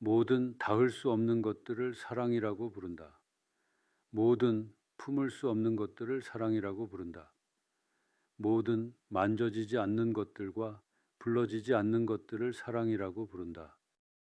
모든 닿을 수 없는 것들을 사랑이라고 부른다. 모든 품을 수 없는 것들을 사랑이라고 부른다. 모든 만져지지 않는 것들과 불러지지 않는 것들을 사랑이라고 부른다.